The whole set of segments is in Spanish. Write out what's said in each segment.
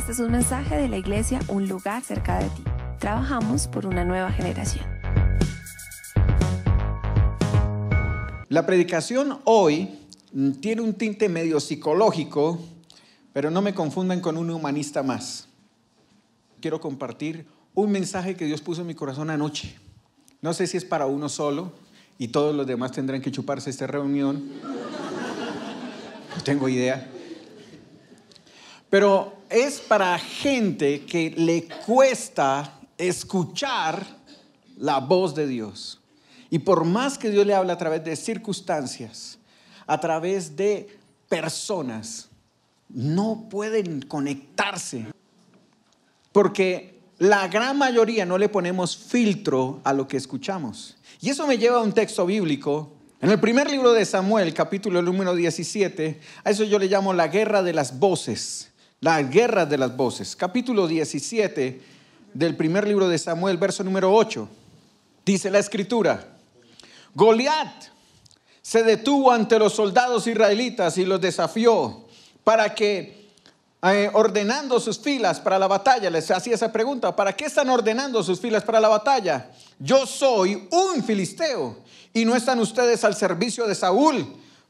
Este es un mensaje de la iglesia Un lugar cerca de ti. Trabajamos por una nueva generación. La predicación hoy tiene un tinte medio psicológico, pero no me confundan con un humanista más. Quiero compartir un mensaje que Dios puso en mi corazón anoche. No sé si es para uno solo y todos los demás tendrán que chuparse esta reunión. No tengo idea. Pero es para gente que le cuesta escuchar la voz de Dios. Y por más que Dios le habla a través de circunstancias, a través de personas, no pueden conectarse. Porque la gran mayoría no le ponemos filtro a lo que escuchamos. Y eso me lleva a un texto bíblico. En el primer libro de Samuel, capítulo número 17, a eso yo le llamo la guerra de las voces. La guerra de las voces. Capítulo 17 del primer libro de Samuel, verso número 8. Dice la escritura, Goliat se detuvo ante los soldados israelitas y los desafió para que, eh, ordenando sus filas para la batalla, les hacía esa pregunta, ¿para qué están ordenando sus filas para la batalla? Yo soy un filisteo y no están ustedes al servicio de Saúl.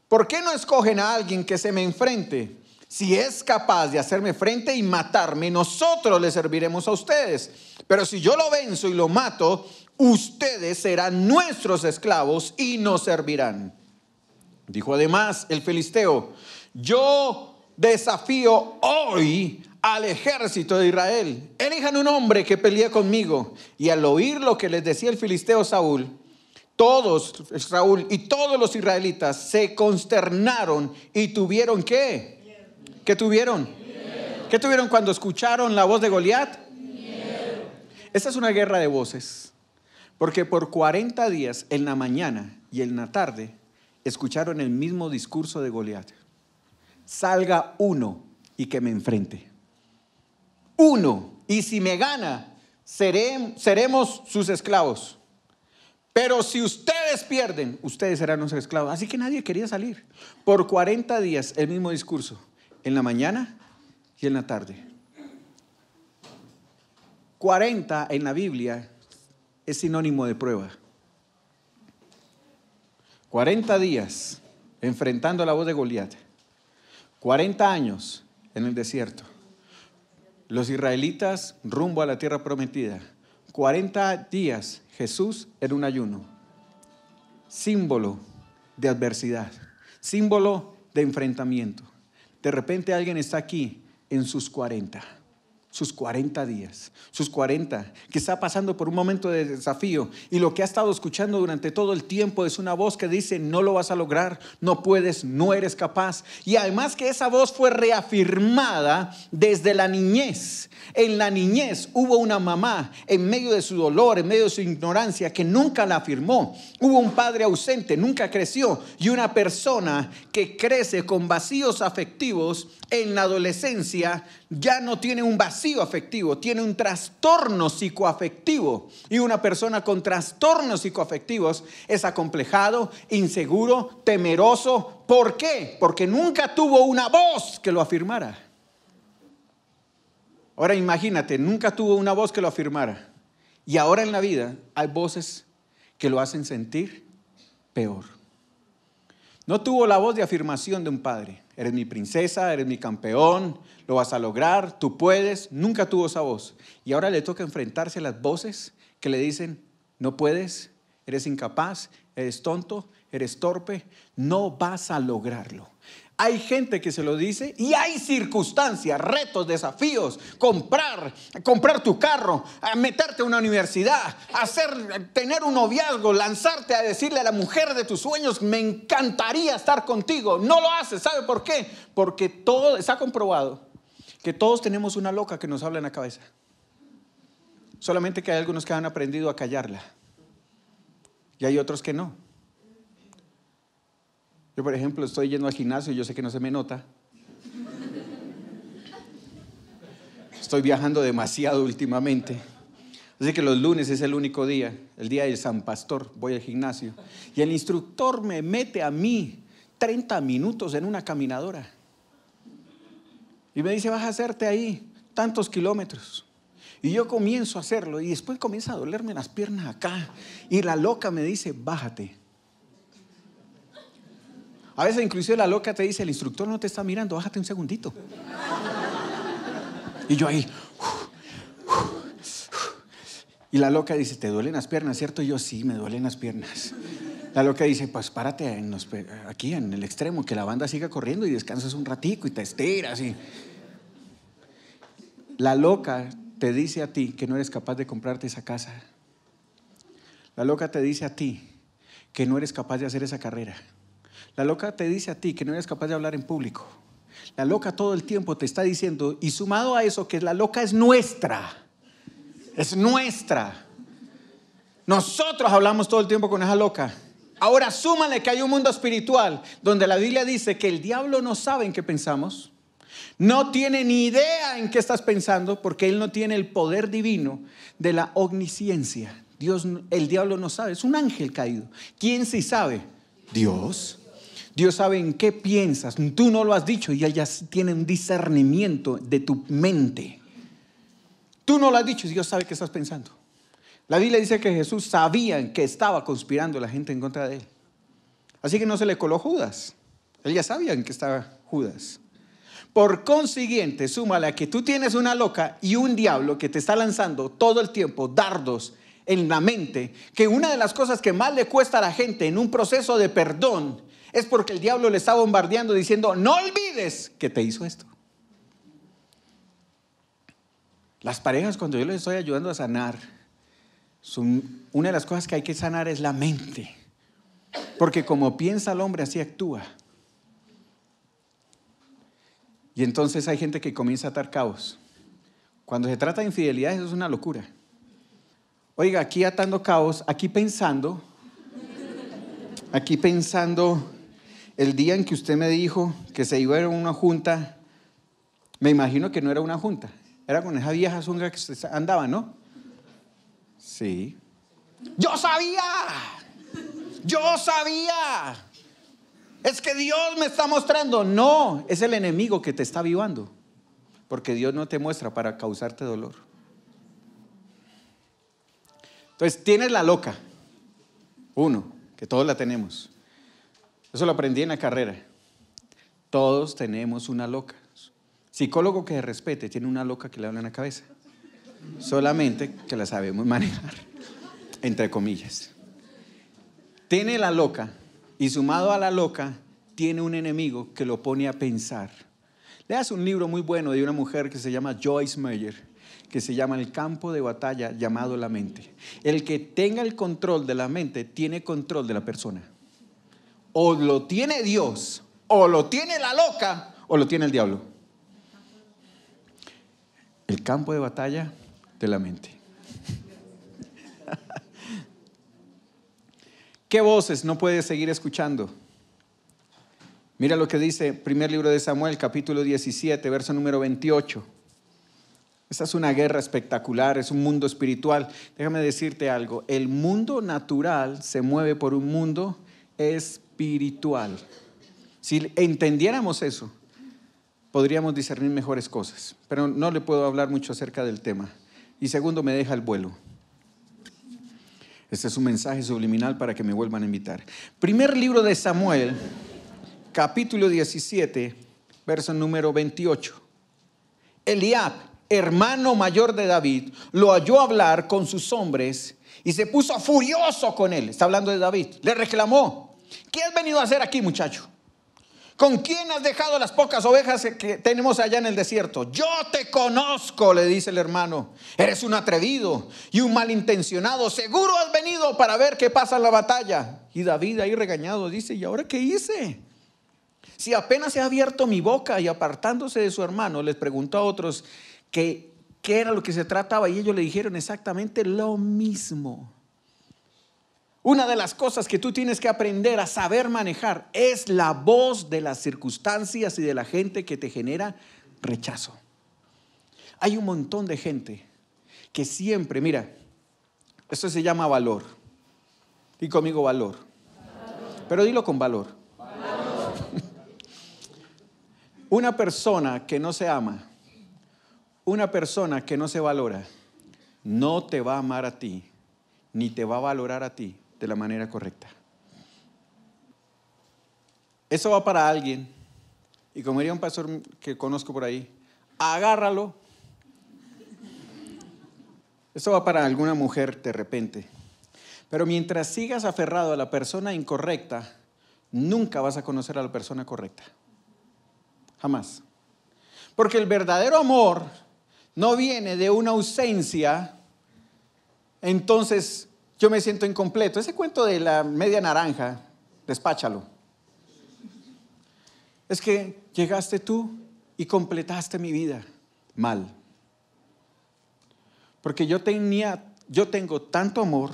¿Por qué no escogen a alguien que se me enfrente? Si es capaz de hacerme frente y matarme, nosotros le serviremos a ustedes. Pero si yo lo venzo y lo mato, ustedes serán nuestros esclavos y nos servirán. Dijo además el filisteo, yo desafío hoy al ejército de Israel. Elijan un hombre que pelee conmigo. Y al oír lo que les decía el filisteo Saúl, todos, Saúl y todos los israelitas se consternaron y tuvieron que ¿Qué tuvieron? ¿Qué tuvieron cuando escucharon la voz de Goliat? Miedo. Esta es una guerra de voces, porque por 40 días, en la mañana y en la tarde, escucharon el mismo discurso de Goliat. Salga uno y que me enfrente. Uno, y si me gana, seré, seremos sus esclavos. Pero si ustedes pierden, ustedes serán nuestros esclavos. Así que nadie quería salir. Por 40 días el mismo discurso en la mañana y en la tarde. 40 en la Biblia es sinónimo de prueba. 40 días enfrentando la voz de Goliat. 40 años en el desierto. Los israelitas rumbo a la tierra prometida. 40 días Jesús en un ayuno. Símbolo de adversidad, símbolo de enfrentamiento. De repente alguien está aquí en sus 40 sus 40 días, sus 40, que está pasando por un momento de desafío y lo que ha estado escuchando durante todo el tiempo es una voz que dice, no lo vas a lograr, no puedes, no eres capaz. Y además que esa voz fue reafirmada desde la niñez. En la niñez hubo una mamá en medio de su dolor, en medio de su ignorancia, que nunca la afirmó. Hubo un padre ausente, nunca creció. Y una persona que crece con vacíos afectivos en la adolescencia ya no tiene un vacío afectivo, tiene un trastorno psicoafectivo. Y una persona con trastornos psicoafectivos es acomplejado, inseguro, temeroso. ¿Por qué? Porque nunca tuvo una voz que lo afirmara. Ahora imagínate, nunca tuvo una voz que lo afirmara. Y ahora en la vida hay voces que lo hacen sentir peor. No tuvo la voz de afirmación de un padre. Eres mi princesa, eres mi campeón, lo vas a lograr, tú puedes. Nunca tuvo esa voz. Y ahora le toca enfrentarse a las voces que le dicen, no puedes, eres incapaz, eres tonto, eres torpe, no vas a lograrlo. Hay gente que se lo dice y hay circunstancias, retos, desafíos, comprar, comprar tu carro, meterte a una universidad, hacer, tener un noviazgo, lanzarte a decirle a la mujer de tus sueños, me encantaría estar contigo. No lo haces, ¿sabe por qué? Porque todo, está comprobado que todos tenemos una loca que nos habla en la cabeza. Solamente que hay algunos que han aprendido a callarla. Y hay otros que no. Yo, por ejemplo, estoy yendo al gimnasio y yo sé que no se me nota. Estoy viajando demasiado últimamente. Así que los lunes es el único día, el día del San Pastor, voy al gimnasio. Y el instructor me mete a mí 30 minutos en una caminadora. Y me dice, vas a hacerte ahí tantos kilómetros. Y yo comienzo a hacerlo y después comienza a dolerme las piernas acá. Y la loca me dice, bájate. A veces inclusive la loca te dice, el instructor no te está mirando, bájate un segundito. Y yo ahí. y la loca dice, ¿te duelen las piernas, cierto? yo, sí, me duelen las piernas. La loca dice, pues párate aquí en el extremo, que la banda siga corriendo y descansas un ratico y te estiras. La loca te dice a ti que no eres capaz de comprarte esa casa. La loca te dice a ti que no eres capaz de hacer esa carrera. La loca te dice a ti que no eres capaz de hablar en público. La loca todo el tiempo te está diciendo, y sumado a eso, que la loca es nuestra. Es nuestra. Nosotros hablamos todo el tiempo con esa loca. Ahora súmale que hay un mundo espiritual donde la Biblia dice que el diablo no sabe en qué pensamos, no tiene ni idea en qué estás pensando porque él no tiene el poder divino de la omnisciencia. Dios, el diablo no sabe, es un ángel caído. ¿Quién sí sabe? Dios. Dios sabe en qué piensas. Tú no lo has dicho y ella tiene un discernimiento de tu mente. Tú no lo has dicho y Dios sabe qué estás pensando. La Biblia dice que Jesús sabía que estaba conspirando la gente en contra de él. Así que no se le coló Judas. Él ya sabía en qué estaba Judas. Por consiguiente, la que tú tienes una loca y un diablo que te está lanzando todo el tiempo dardos en la mente, que una de las cosas que más le cuesta a la gente en un proceso de perdón es porque el diablo le está bombardeando diciendo, no olvides que te hizo esto. Las parejas, cuando yo les estoy ayudando a sanar, una de las cosas que hay que sanar es la mente. Porque como piensa el hombre, así actúa. Y entonces hay gente que comienza a atar caos. Cuando se trata de infidelidad, eso es una locura. Oiga, aquí atando caos, aquí pensando, aquí pensando el día en que usted me dijo que se iba a una junta, me imagino que no era una junta, era con esa vieja zunga que andaba, ¿no? Sí. Yo sabía, yo sabía. Es que Dios me está mostrando. No, es el enemigo que te está avivando. Porque Dios no te muestra para causarte dolor. Entonces, tienes la loca. Uno, que todos la tenemos. Eso lo aprendí en la carrera. Todos tenemos una loca. Psicólogo que respete tiene una loca que le habla en la cabeza. Solamente que la sabemos manejar, entre comillas. Tiene la loca y sumado a la loca tiene un enemigo que lo pone a pensar. Leas un libro muy bueno de una mujer que se llama Joyce Meyer que se llama el campo de batalla llamado la mente. El que tenga el control de la mente tiene control de la persona o lo tiene Dios, o lo tiene la loca, o lo tiene el diablo. El campo de batalla de la mente. ¿Qué voces no puedes seguir escuchando? Mira lo que dice primer libro de Samuel, capítulo 17, verso número 28. esa es una guerra espectacular, es un mundo espiritual. Déjame decirte algo, el mundo natural se mueve por un mundo espiritual espiritual. Si entendiéramos eso, podríamos discernir mejores cosas, pero no le puedo hablar mucho acerca del tema. Y segundo, me deja el vuelo. Este es un mensaje subliminal para que me vuelvan a invitar. Primer libro de Samuel, capítulo 17, verso número 28. Eliab, hermano mayor de David, lo halló hablar con sus hombres y se puso furioso con él. Está hablando de David. Le reclamó. ¿Qué has venido a hacer aquí, muchacho? ¿Con quién has dejado las pocas ovejas que tenemos allá en el desierto? Yo te conozco, le dice el hermano. Eres un atrevido y un malintencionado. Seguro has venido para ver qué pasa en la batalla. Y David ahí regañado dice, ¿y ahora qué hice? Si apenas he abierto mi boca y apartándose de su hermano, les preguntó a otros que, qué era lo que se trataba y ellos le dijeron exactamente lo mismo. Una de las cosas que tú tienes que aprender a saber manejar es la voz de las circunstancias y de la gente que te genera rechazo. Hay un montón de gente que siempre, mira, esto se llama valor. Y conmigo valor. Pero dilo con valor. una persona que no se ama, una persona que no se valora, no te va a amar a ti, ni te va a valorar a ti, de la manera correcta. Eso va para alguien. Y como diría un pastor que conozco por ahí, agárralo. Eso va para alguna mujer de repente. Pero mientras sigas aferrado a la persona incorrecta, nunca vas a conocer a la persona correcta. Jamás. Porque el verdadero amor no viene de una ausencia, entonces yo me siento incompleto. Ese cuento de la media naranja, despáchalo. Es que llegaste tú y completaste mi vida mal. Porque yo tenía, yo tengo tanto amor,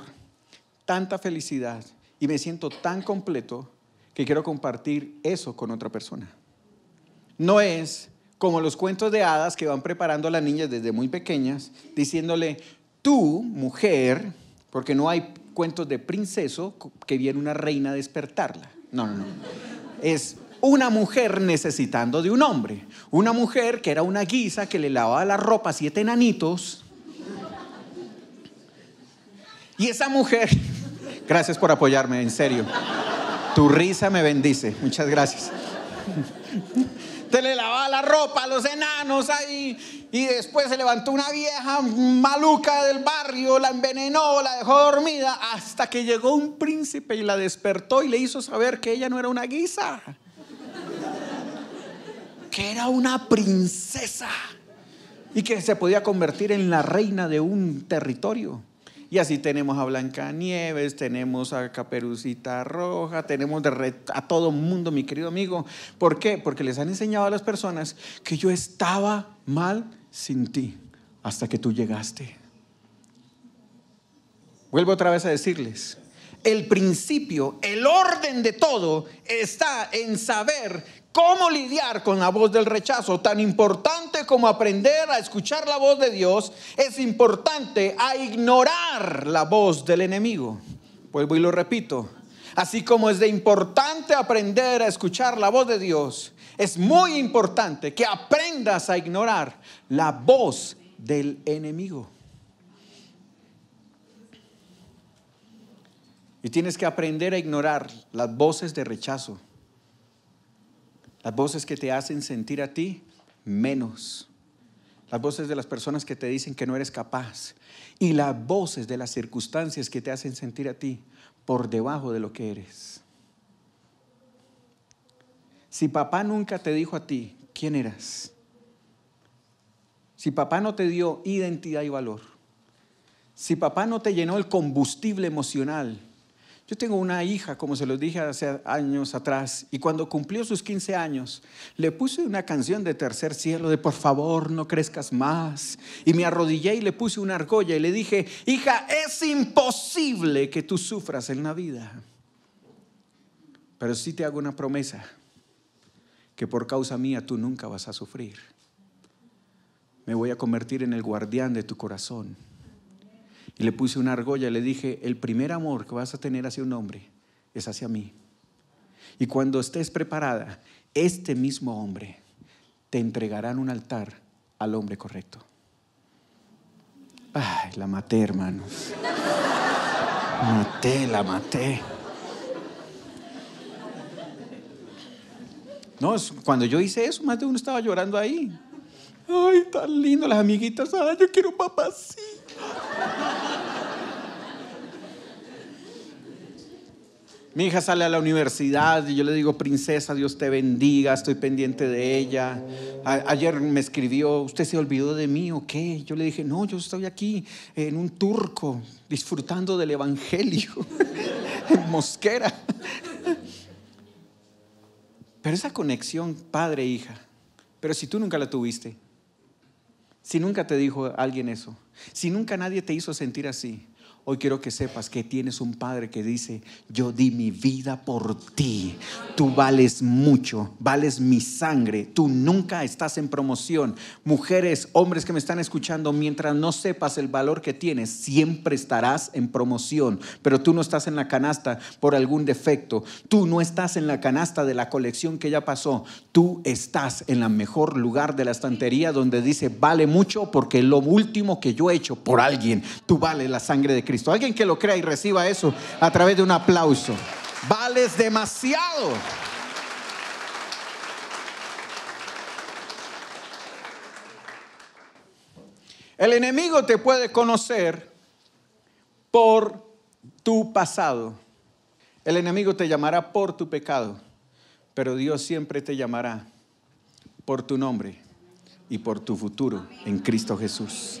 tanta felicidad y me siento tan completo que quiero compartir eso con otra persona. No es como los cuentos de hadas que van preparando a las niñas desde muy pequeñas, diciéndole, tú, mujer, porque no hay cuentos de princeso que viene una reina a despertarla. No, no, no. Es una mujer necesitando de un hombre. Una mujer que era una guisa que le lavaba la ropa a siete enanitos. Y esa mujer, gracias por apoyarme, en serio. Tu risa me bendice. Muchas gracias. se le lavaba la ropa a los enanos ahí y después se levantó una vieja maluca del barrio, la envenenó, la dejó dormida hasta que llegó un príncipe y la despertó y le hizo saber que ella no era una guisa, que era una princesa y que se podía convertir en la reina de un territorio. Y así tenemos a Blancanieves, tenemos a Caperucita Roja, tenemos a todo mundo, mi querido amigo. ¿Por qué? Porque les han enseñado a las personas que yo estaba mal sin ti hasta que tú llegaste. Vuelvo otra vez a decirles, el principio, el orden de todo está en saber cómo lidiar con la voz del rechazo. Tan importante como aprender a escuchar la voz de Dios, es importante a ignorar la voz del enemigo. Vuelvo y lo repito. Así como es de importante aprender a escuchar la voz de Dios, es muy importante que aprendas a ignorar la voz del enemigo. Y tienes que aprender a ignorar las voces de rechazo las voces que te hacen sentir a ti menos. Las voces de las personas que te dicen que no eres capaz. Y las voces de las circunstancias que te hacen sentir a ti por debajo de lo que eres. Si papá nunca te dijo a ti quién eras. Si papá no te dio identidad y valor. Si papá no te llenó el combustible emocional yo tengo una hija, como se los dije hace años atrás, y cuando cumplió sus 15 años, le puse una canción de Tercer Cielo de Por favor, no crezcas más. Y me arrodillé y le puse una argolla y le dije, hija, es imposible que tú sufras en la vida. Pero sí te hago una promesa, que por causa mía tú nunca vas a sufrir. Me voy a convertir en el guardián de tu corazón y le puse una argolla le dije, el primer amor que vas a tener hacia un hombre es hacia mí. Y cuando estés preparada, este mismo hombre te entregará un altar al hombre correcto. Ay, la maté, hermanos. Maté, la maté. No, cuando yo hice eso, más de uno estaba llorando ahí. Ay, tan lindo, las amiguitas. Ay, yo quiero un papá así. Mi hija sale a la universidad y yo le digo, princesa, Dios te bendiga, estoy pendiente de ella. ayer me escribió, ¿usted se olvidó de mí o qué? Yo le dije, no, yo estoy aquí en un turco disfrutando del Evangelio, en Mosquera. Pero esa conexión padre-hija, pero si tú nunca la tuviste, si nunca te dijo alguien eso, si nunca nadie te hizo sentir así, Hoy quiero que sepas que tienes un Padre que dice, yo di mi vida por ti, tú vales mucho, vales mi sangre, tú nunca estás en promoción. Mujeres, hombres que me están escuchando, mientras no sepas el valor que tienes, siempre estarás en promoción, pero tú no estás en la canasta por algún defecto, tú no estás en la canasta de la colección que ya pasó, tú estás en el mejor lugar de la estantería donde dice, vale mucho porque lo último que yo he hecho por alguien, tú vales la sangre de Cristo. Alguien que lo crea y reciba eso a través de un aplauso. Vales demasiado. El enemigo te puede conocer por tu pasado. El enemigo te llamará por tu pecado, pero Dios siempre te llamará por tu nombre y por tu futuro en Cristo Jesús.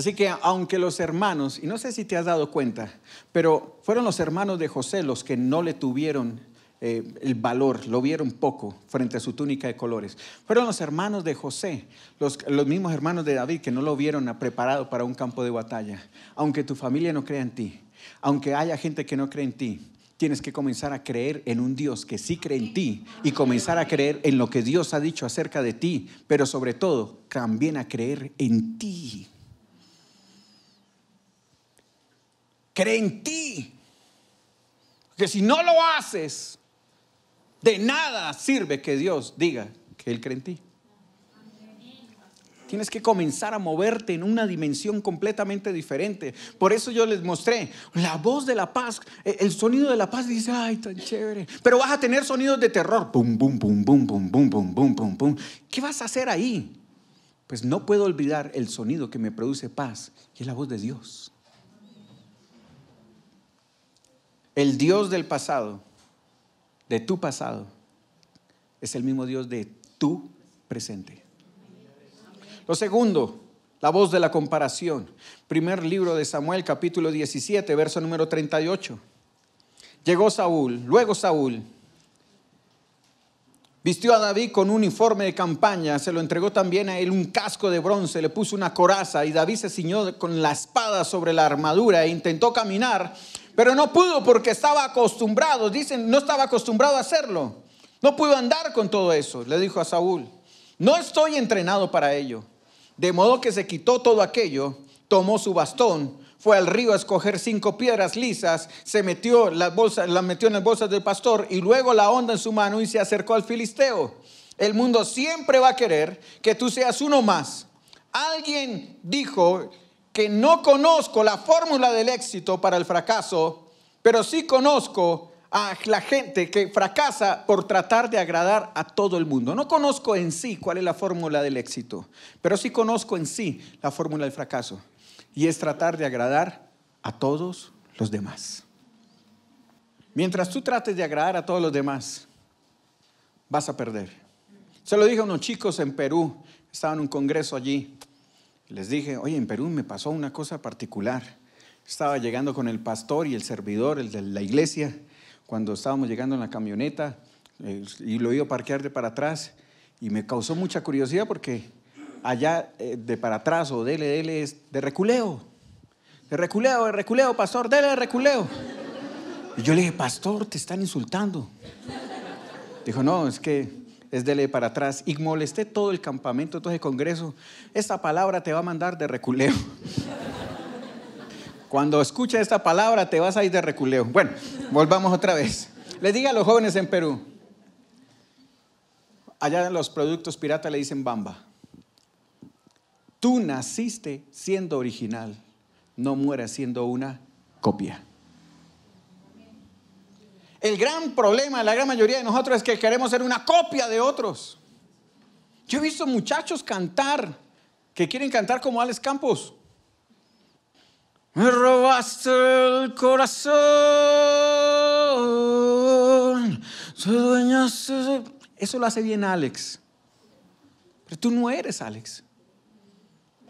Así que aunque los hermanos, y no sé si te has dado cuenta, pero fueron los hermanos de José los que no le tuvieron eh, el valor, lo vieron poco frente a su túnica de colores. Fueron los hermanos de José, los, los mismos hermanos de David que no lo vieron preparado para un campo de batalla. Aunque tu familia no crea en ti, aunque haya gente que no cree en ti, tienes que comenzar a creer en un Dios que sí cree en ti y comenzar a creer en lo que Dios ha dicho acerca de ti, pero sobre todo también a creer en ti. cree en ti. Que si no lo haces, de nada sirve que Dios diga que Él cree en ti. Tienes que comenzar a moverte en una dimensión completamente diferente. Por eso yo les mostré la voz de la paz, eh, el sonido de la paz dice, ay, tan chévere. Pero vas a tener sonidos de terror. Pum, bum, pum, pum, pum, pum, pum, pum, pum, ¿Qué vas a hacer ahí? Pues no puedo olvidar el sonido que me produce paz, que es la voz de Dios. El Dios del pasado, de tu pasado, es el mismo Dios de tu presente. Lo segundo, la voz de la comparación. Primer libro de Samuel, capítulo 17, verso número 38. Llegó Saúl, luego Saúl Vistió a David con un uniforme de campaña, se lo entregó también a él un casco de bronce, le puso una coraza y David se ciñó con la espada sobre la armadura e intentó caminar, pero no pudo porque estaba acostumbrado, dicen, no estaba acostumbrado a hacerlo. No pudo andar con todo eso, le dijo a Saúl. No estoy entrenado para ello. De modo que se quitó todo aquello, tomó su bastón fue al río a escoger cinco piedras lisas, se metió las bolsas, las metió en las bolsas del pastor y luego la onda en su mano y se acercó al filisteo. El mundo siempre va a querer que tú seas uno más. Alguien dijo que no conozco la fórmula del éxito para el fracaso, pero sí conozco a la gente que fracasa por tratar de agradar a todo el mundo. No conozco en sí cuál es la fórmula del éxito, pero sí conozco en sí la fórmula del fracaso y es tratar de agradar a todos los demás. Mientras tú trates de agradar a todos los demás, vas a perder. Se lo dije a unos chicos en Perú, estaban en un congreso allí. Les dije, oye, en Perú me pasó una cosa particular. Estaba llegando con el pastor y el servidor, el de la iglesia, cuando estábamos llegando en la camioneta eh, y lo iba parquear de para atrás. Y me causó mucha curiosidad porque allá eh, de para atrás o dele, dele, es de reculeo. De reculeo, de reculeo, pastor, dele de reculeo. Y yo le dije, pastor, te están insultando. Dijo, no, es que es dele para atrás. Y molesté todo el campamento, todo el congreso. Esta palabra te va a mandar de reculeo. Cuando escucha esta palabra te vas a ir de reculeo. Bueno, volvamos otra vez. le diga a los jóvenes en Perú, allá en los productos pirata le dicen bamba. Tú naciste siendo original, no mueras siendo una copia. El gran problema de la gran mayoría de nosotros es que queremos ser una copia de otros. Yo he visto muchachos cantar que quieren cantar como Alex Campos. Me robaste el corazón, Eso lo hace bien Alex. Pero tú no eres Alex.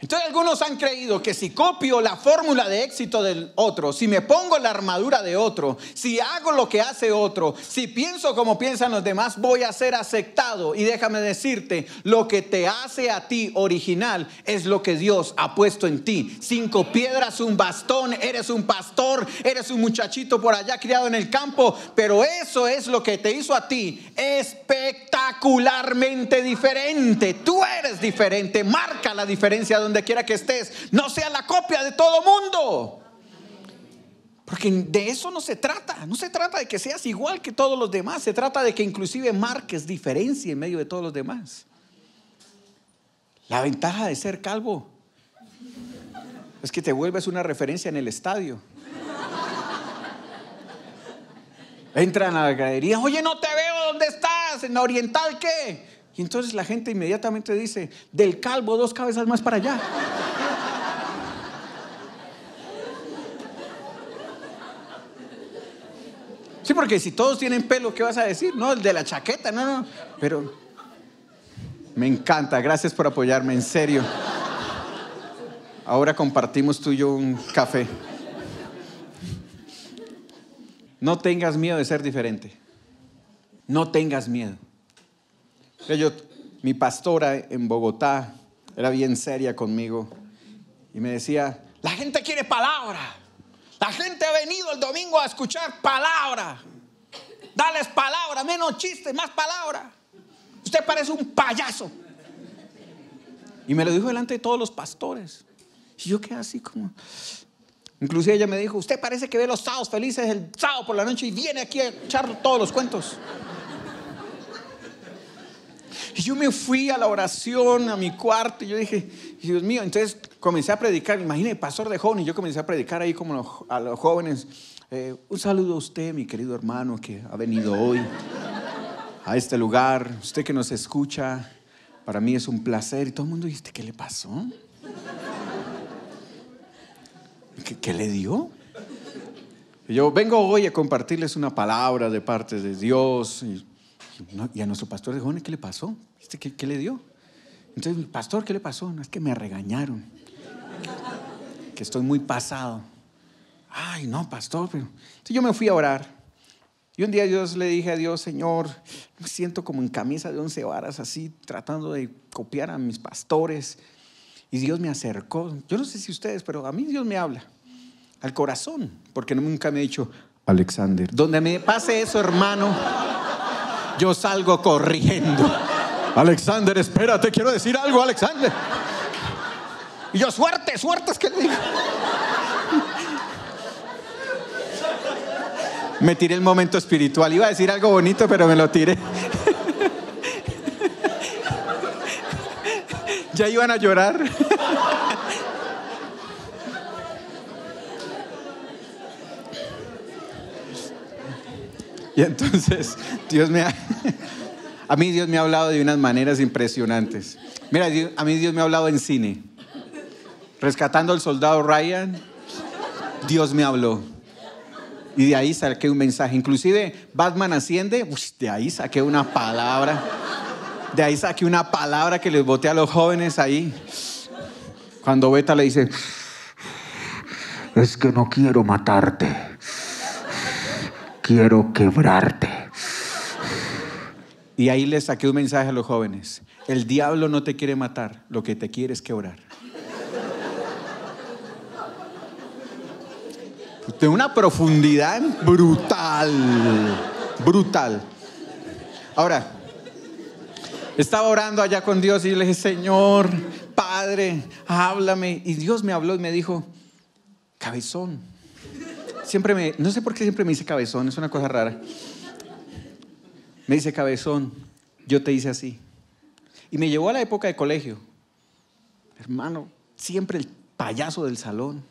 Entonces algunos han creído que si copio la fórmula de éxito del otro, si me pongo la armadura de otro, si hago lo que hace otro, si pienso como piensan los demás, voy a ser aceptado. Y déjame decirte, lo que te hace a ti original es lo que Dios ha puesto en ti. Cinco piedras, un bastón, eres un pastor, eres un muchachito por allá criado en el campo, pero eso es lo que te hizo a ti espectacularmente diferente. Tú eres diferente, marca la diferencia donde donde quiera que estés. No sea la copia de todo mundo. Porque de eso no se trata. No se trata de que seas igual que todos los demás. Se trata de que inclusive marques diferencia en medio de todos los demás. La ventaja de ser calvo es que te vuelves una referencia en el estadio. Entran a la galería oye, no te veo, ¿dónde estás? ¿En la Oriental qué? Y entonces la gente inmediatamente dice, del calvo dos cabezas más para allá. Sí, porque si todos tienen pelo, ¿qué vas a decir? No, el de la chaqueta, no, no. Pero me encanta, gracias por apoyarme, en serio. Ahora compartimos tú y yo un café. No tengas miedo de ser diferente. No tengas miedo. Yo, mi pastora en Bogotá era bien seria conmigo y me decía, la gente quiere palabra. La gente ha venido el domingo a escuchar palabra. Dales palabra, menos chistes, más palabra. Usted parece un payaso. Y me lo dijo delante de todos los pastores. Y yo quedé así como... Inclusive ella me dijo, usted parece que ve los sábados felices el sábado por la noche y viene aquí a echar todos los cuentos. Y yo me fui a la oración, a mi cuarto, y yo dije, Dios mío, entonces comencé a predicar, imagínate, pastor de y yo comencé a predicar ahí como a los jóvenes, eh, un saludo a usted, mi querido hermano, que ha venido hoy a este lugar, usted que nos escucha, para mí es un placer, y todo el mundo dice, este ¿qué le pasó? ¿Qué, le dio? yo vengo hoy a compartirles una palabra de parte de Dios y a nuestro pastor de ¿qué le pasó? ¿Qué, ¿Qué le dio? Entonces, pastor, ¿qué le pasó? No es que me regañaron, que estoy muy pasado. Ay, no, pastor, pero... Entonces yo me fui a orar. Y un día Dios le dije a Dios, Señor, me siento como en camisa de once varas, así, tratando de copiar a mis pastores. Y Dios me acercó. Yo no sé si ustedes, pero a mí Dios me habla. Al corazón, porque nunca me ha dicho, Alexander, donde me pase eso, hermano yo salgo corriendo. Alexander, espérate, quiero decir algo, Alexander. Y yo, suerte, suerte, es que le digo. Me tiré el momento espiritual. Iba a decir algo bonito, pero me lo tiré. ya iban a llorar. Y entonces Dios me ha, a mí Dios me ha hablado de unas maneras impresionantes. Mira, a mí Dios me ha hablado en cine. Rescatando al soldado Ryan, Dios me habló. Y de ahí saqué un mensaje. Inclusive Batman asciende, de ahí saqué una palabra. De ahí saqué una palabra que les boté a los jóvenes ahí. Cuando Beta le dice, es que no quiero matarte quiero quebrarte. Y ahí le saqué un mensaje a los jóvenes. El diablo no te quiere matar, lo que te quiere es quebrar. De una profundidad brutal, brutal. Ahora, estaba orando allá con Dios y le dije, Señor, Padre, háblame. Y Dios me habló y me dijo, cabezón, siempre me, no sé por qué siempre me dice cabezón, es una cosa rara. Me dice cabezón, yo te hice así. Y me llevó a la época de colegio. Hermano, siempre el payaso del salón.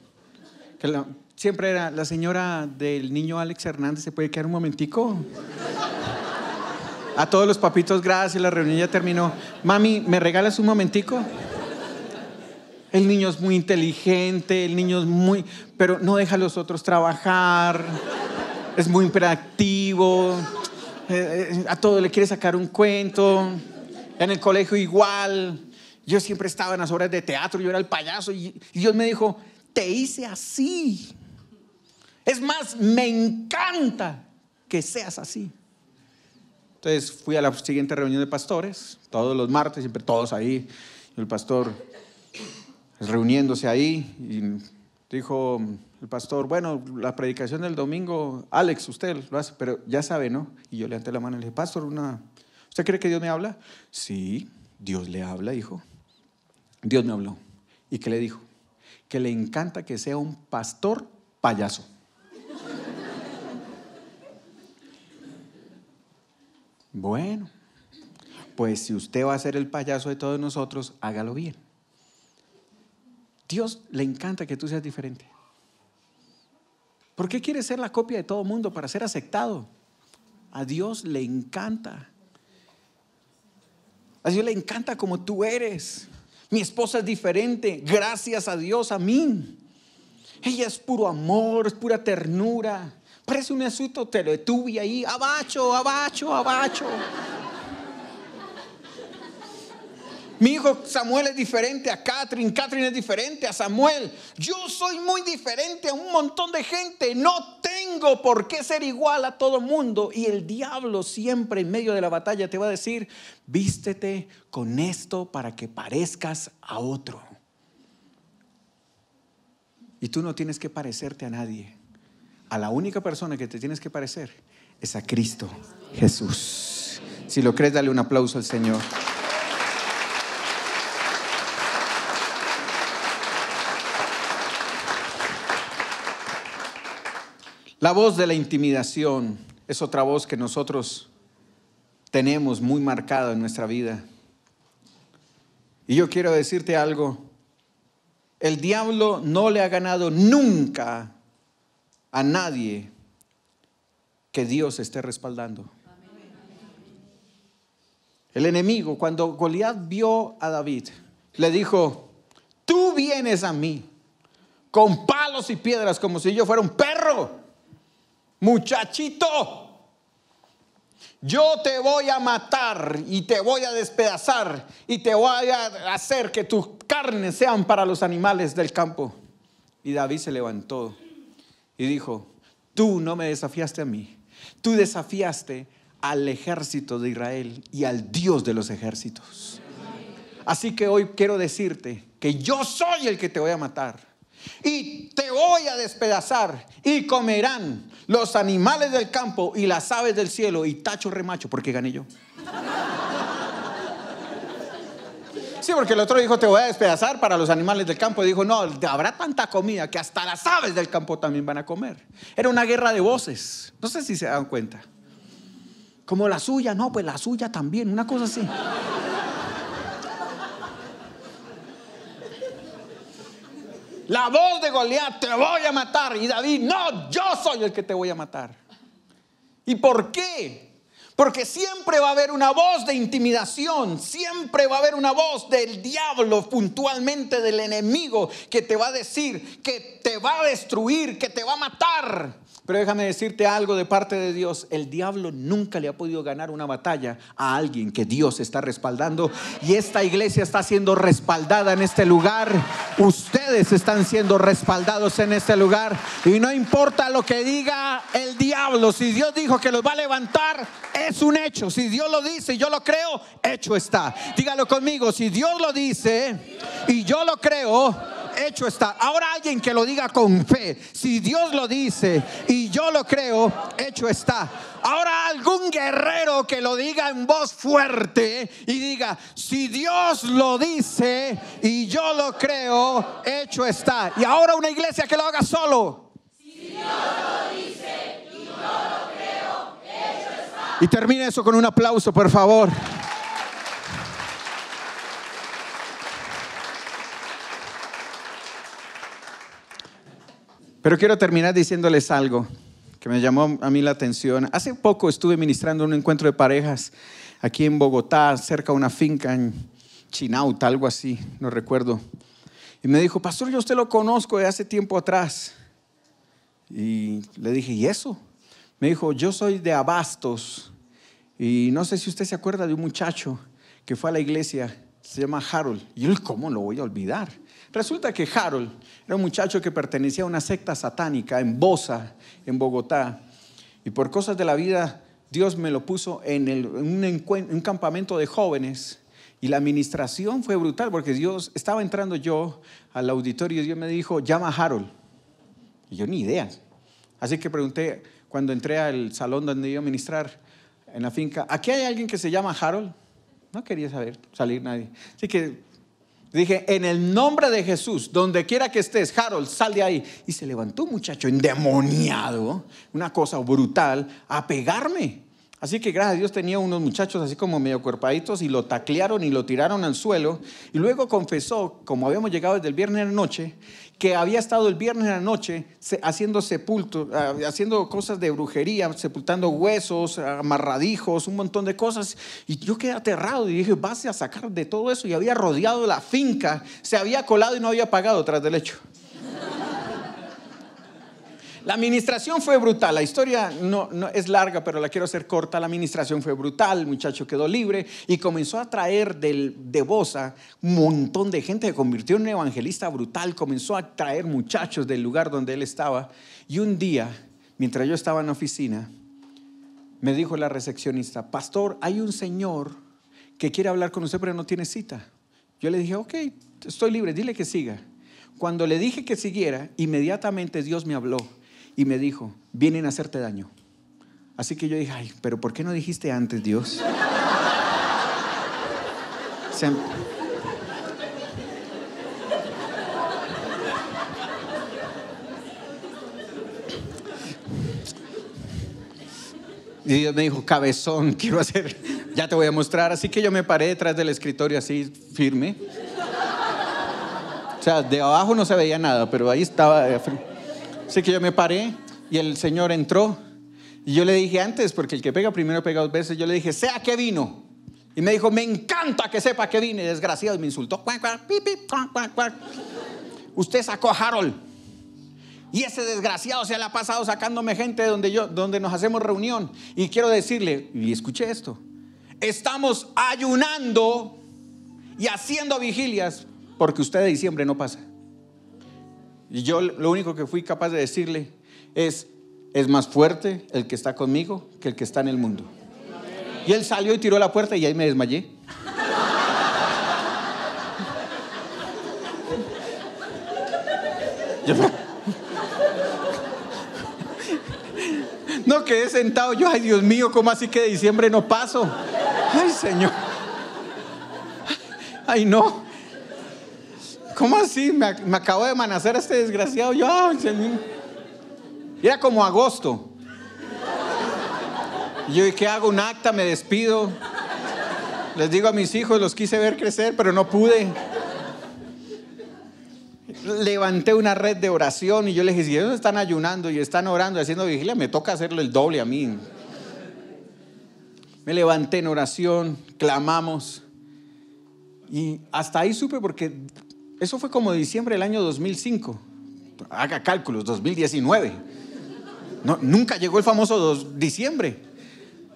Que siempre era, la señora del niño Alex Hernández, ¿se puede quedar un momentico? A todos los papitos, gracias, la reunión ya terminó. Mami, ¿me regalas un momentico? El niño es muy inteligente, el niño es muy... pero no deja a los otros trabajar, es muy imperativo, eh, eh, a todo le quiere sacar un cuento, en el colegio igual. Yo siempre estaba en las obras de teatro, yo era el payaso y, y Dios me dijo, te hice así. Es más, me encanta que seas así. Entonces fui a la siguiente reunión de pastores, todos los martes, siempre todos ahí. El pastor, reuniéndose ahí y dijo el pastor, bueno, la predicación del domingo, Alex, usted lo hace, pero ya sabe, ¿no? Y yo le levanté la mano y le dije, pastor, una... ¿usted cree que Dios me habla? Sí, Dios le habla, hijo. Dios me habló. ¿Y qué le dijo? Que le encanta que sea un pastor payaso. bueno, pues si usted va a ser el payaso de todos nosotros, hágalo bien. Dios le encanta que tú seas diferente. ¿Por qué quieres ser la copia de todo mundo para ser aceptado? A Dios le encanta. A Dios le encanta como tú eres. Mi esposa es diferente, gracias a Dios, a mí. Ella es puro amor, es pura ternura. Parece un asunto te lo tuve ahí, abacho, abacho, abacho. Mi hijo Samuel es diferente a Catherine, Catherine es diferente a Samuel. Yo soy muy diferente a un montón de gente. No tengo por qué ser igual a todo mundo. Y el diablo siempre en medio de la batalla te va a decir, vístete con esto para que parezcas a otro. Y tú no tienes que parecerte a nadie. A la única persona que te tienes que parecer es a Cristo Jesús. Si lo crees, dale un aplauso al Señor. La voz de la intimidación es otra voz que nosotros tenemos muy marcada en nuestra vida. Y yo quiero decirte algo. El diablo no le ha ganado nunca a nadie que Dios esté respaldando. El enemigo, cuando Goliat vio a David, le dijo, tú vienes a mí con palos y piedras como si yo fuera un perro muchachito, yo te voy a matar y te voy a despedazar y te voy a hacer que tus carnes sean para los animales del campo. Y David se levantó y dijo, tú no me desafiaste a mí, tú desafiaste al ejército de Israel y al Dios de los ejércitos. Así que hoy quiero decirte que yo soy el que te voy a matar y te voy a despedazar y comerán los animales del campo y las aves del cielo y tacho remacho porque gané yo. Sí, porque el otro dijo, te voy a despedazar para los animales del campo. Y dijo, no, habrá tanta comida que hasta las aves del campo también van a comer. Era una guerra de voces. No sé si se dan cuenta. Como la suya, no, pues la suya también, una cosa así. la voz de Goliat, te voy a matar. Y David, no, yo soy el que te voy a matar. ¿Y por qué? Porque siempre va a haber una voz de intimidación, siempre va a haber una voz del diablo, puntualmente del enemigo, que te va a decir, que te va a destruir, que te va a matar. Pero déjame decirte algo de parte de Dios. El diablo nunca le ha podido ganar una batalla a alguien que Dios está respaldando. Y esta iglesia está siendo respaldada en este lugar. Ustedes están siendo respaldados en este lugar. Y no importa lo que diga el diablo. Si Dios dijo que los va a levantar, es un hecho. Si Dios lo dice y yo lo creo, hecho está. Dígalo conmigo. Si Dios lo dice y yo lo creo hecho está. Ahora alguien que lo diga con fe, si Dios lo dice y yo lo creo, hecho está. Ahora algún guerrero que lo diga en voz fuerte y diga, si Dios lo dice y yo lo creo, hecho está. Y ahora una iglesia que lo haga solo. Si Dios lo dice y yo lo creo, hecho está. Y termine eso con un aplauso, por favor. Pero quiero terminar diciéndoles algo que me llamó a mí la atención. Hace poco estuve ministrando un encuentro de parejas aquí en Bogotá, cerca de una finca en Chinauta, algo así, no recuerdo. Y me dijo, pastor, yo usted lo conozco de hace tiempo atrás. Y le dije, ¿y eso? Me dijo, yo soy de Abastos. Y no sé si usted se acuerda de un muchacho que fue a la iglesia, se llama Harold. Y él ¿cómo lo voy a olvidar? Resulta que Harold era un muchacho que pertenecía a una secta satánica en Bosa, en Bogotá. Y por cosas de la vida, Dios me lo puso en, un, campamento de jóvenes. Y la administración fue brutal porque Dios estaba entrando yo al auditorio y Dios me dijo, llama a Harold. Y yo ni idea. Así que pregunté cuando entré al salón donde iba a ministrar en la finca, ¿aquí hay alguien que se llama Harold? No quería saber, salir nadie. Así que Dije, en el nombre de Jesús, donde quiera que estés, Harold, sal de ahí. Y se levantó un muchacho endemoniado, una cosa brutal, a pegarme. Así que gracias a Dios tenía unos muchachos así como medio cuerpaditos y lo taclearon y lo tiraron al suelo. Y luego confesó, como habíamos llegado desde el viernes de la noche, que había estado el viernes de la noche haciendo sepulto, ah, haciendo cosas de brujería, sepultando huesos, amarradijos, un montón de cosas. Y yo quedé aterrado y dije, vas a sacar de todo eso. Y había rodeado la finca, se había colado y no había pagado tras del hecho. La administración fue brutal, la historia no, es larga, pero la quiero hacer corta. La administración fue brutal, el muchacho quedó libre y comenzó a traer del, de Bosa un montón de gente, se convirtió en un evangelista brutal, comenzó a traer muchachos del lugar donde él estaba. Y un día, mientras yo estaba en la oficina, me dijo la recepcionista, pastor, hay un señor que quiere hablar con usted, pero no tiene cita. Yo le dije, ok, estoy libre, dile que siga. Cuando le dije que siguiera, inmediatamente Dios me habló y me dijo, vienen a hacerte daño. Así que yo dije, ay, pero ¿por qué no dijiste antes, Dios? Em-, y Dios me dijo, cabezón, quiero hacer, ya te voy a mostrar. Así que yo me paré detrás del escritorio así, firme. O sea, de abajo no se veía nada, pero ahí estaba. Así que yo me paré y el Señor entró. Y yo le dije antes, porque el que pega primero pega dos veces, yo le dije, sea que vino. Y me dijo, me encanta que sepa que vine, desgraciado. me insultó. Usted sacó a Harold. Y ese desgraciado se le ha pasado sacándome gente donde, yo, donde nos hacemos reunión. Y quiero decirle, y escuché esto, estamos ayunando y haciendo vigilias porque usted de diciembre no pasa. Y yo lo único que fui capaz de decirle es, es más fuerte el que está conmigo que el que está en el mundo. Y él salió y tiró la puerta y ahí me desmayé. No quedé sentado yo, ay Dios mío, ¿cómo así que de diciembre no paso? Ay Señor. Ay no. ¿Cómo así? Me, acabó acabo de manacer este desgraciado. Yo, era como agosto. Y yo, ¿y qué hago? Un acta, me despido. Les digo a mis hijos, los quise ver crecer, pero no pude. Levanté una red de oración y yo les dije, si ellos están ayunando y están orando haciendo vigilia, me toca hacerlo el doble a mí. Me levanté en oración, clamamos. Y hasta ahí supe porque eso fue como diciembre del año 2005. Haga cálculos, 2019. nunca llegó el famoso diciembre.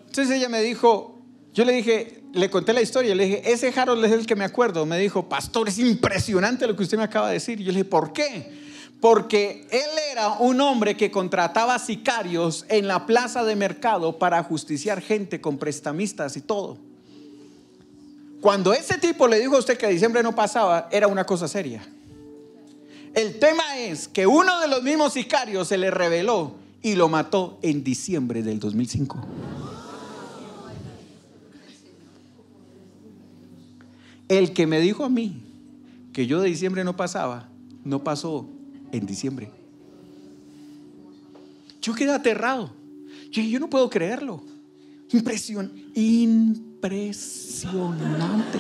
Entonces ella me dijo, yo le dije, le conté la historia, le dije, ese Harold es el que me acuerdo. Me dijo, pastor, es impresionante lo que usted me acaba de decir. Yo le dije, ¿por qué? Porque él era un hombre que contrataba sicarios en la plaza de mercado para justiciar gente con prestamistas y todo. Cuando ese tipo le dijo a usted que diciembre no pasaba, era una cosa seria. El tema es que uno de los mismos sicarios se le reveló y lo mató en diciembre del 2005. El que me dijo a mí que yo de diciembre no pasaba, no pasó en diciembre. Yo quedé aterrado. Yo, yo no puedo creerlo. Impresión. Impresionante impresionante.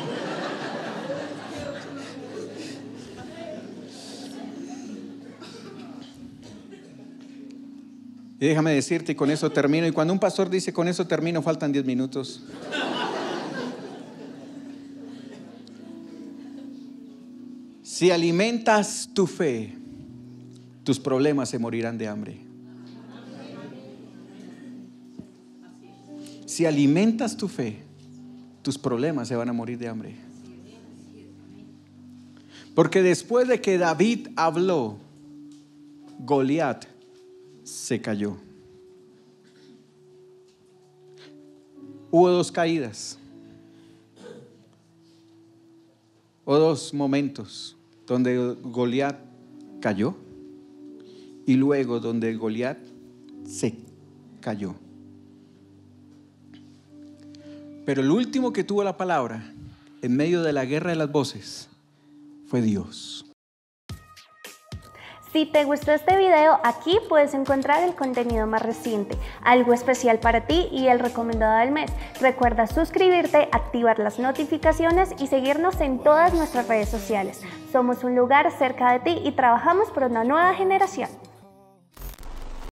Y déjame decirte, y con eso termino, y cuando un pastor dice, con eso termino, faltan 10 minutos. Si alimentas tu fe, tus problemas se morirán de hambre. Si alimentas tu fe, tus problemas se van a morir de hambre. Porque después de que David habló, Goliat se cayó. Hubo dos caídas. O dos momentos donde Goliat cayó y luego donde Goliat se cayó. Pero el último que tuvo la palabra en medio de la guerra de las voces fue Dios. Si te gustó este video, aquí puedes encontrar el contenido más reciente, algo especial para ti y el recomendado del mes. Recuerda suscribirte, activar las notificaciones y seguirnos en todas nuestras redes sociales. Somos un lugar cerca de ti y trabajamos por una nueva generación.